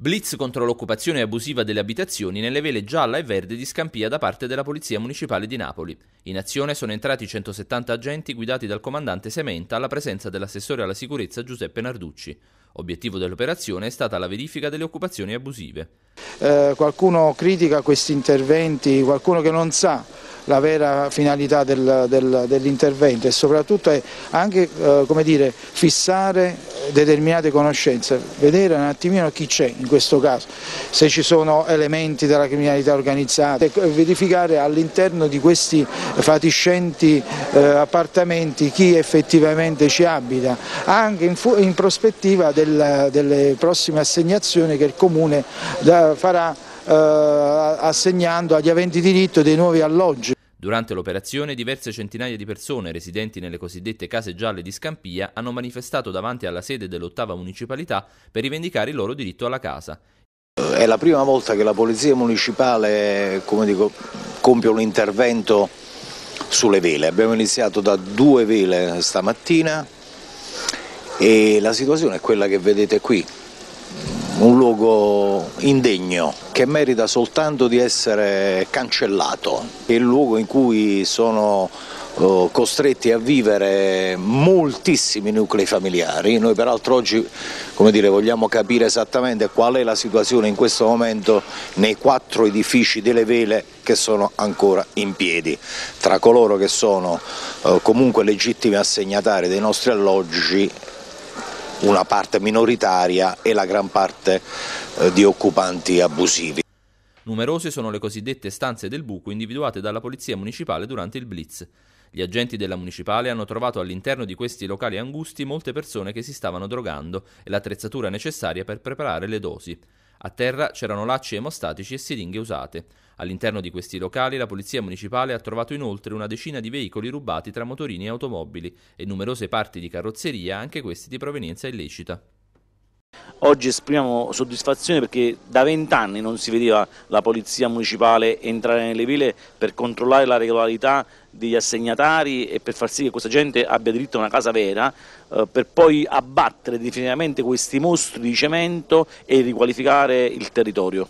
Blitz contro l'occupazione abusiva delle abitazioni nelle vele gialla e verde di Scampia da parte della Polizia Municipale di Napoli. In azione sono entrati 170 agenti guidati dal comandante Sementa alla presenza dell'assessore alla sicurezza Giuseppe Narducci. Obiettivo dell'operazione è stata la verifica delle occupazioni abusive. Eh, qualcuno critica questi interventi, qualcuno che non sa la vera finalità del, del, dell'intervento e soprattutto è anche eh, dire, fissare determinate conoscenze, vedere un attimino chi c'è in questo caso, se ci sono elementi della criminalità organizzata e verificare all'interno di questi fatiscenti eh, appartamenti chi effettivamente ci abita, anche in, in prospettiva del, delle prossime assegnazioni che il Comune da, farà eh, assegnando agli aventi diritto dei nuovi alloggi. Durante l'operazione diverse centinaia di persone residenti nelle cosiddette case gialle di Scampia hanno manifestato davanti alla sede dell'ottava municipalità per rivendicare il loro diritto alla casa. È la prima volta che la Polizia Municipale dico, compie un intervento sulle vele. Abbiamo iniziato da due vele stamattina e la situazione è quella che vedete qui un luogo indegno che merita soltanto di essere cancellato, è il luogo in cui sono eh, costretti a vivere moltissimi nuclei familiari, noi peraltro oggi dire, vogliamo capire esattamente qual è la situazione in questo momento nei quattro edifici delle vele che sono ancora in piedi, tra coloro che sono eh, comunque legittimi assegnatari dei nostri alloggi una parte minoritaria e la gran parte eh, di occupanti abusivi. Numerose sono le cosiddette stanze del buco individuate dalla polizia municipale durante il blitz. Gli agenti della municipale hanno trovato all'interno di questi locali angusti molte persone che si stavano drogando e l'attrezzatura necessaria per preparare le dosi. A terra c'erano lacci emostatici e siringhe usate. All'interno di questi locali la polizia municipale ha trovato inoltre una decina di veicoli rubati tra motorini e automobili e numerose parti di carrozzeria, anche questi di provenienza illecita oggi esprimiamo soddisfazione perché da vent'anni non si vedeva la polizia municipale entrare nelle ville per controllare la regolarità degli assegnatari e per far sì che questa gente abbia diritto a una casa vera, eh, per poi abbattere definitivamente questi mostri di cemento e riqualificare il territorio.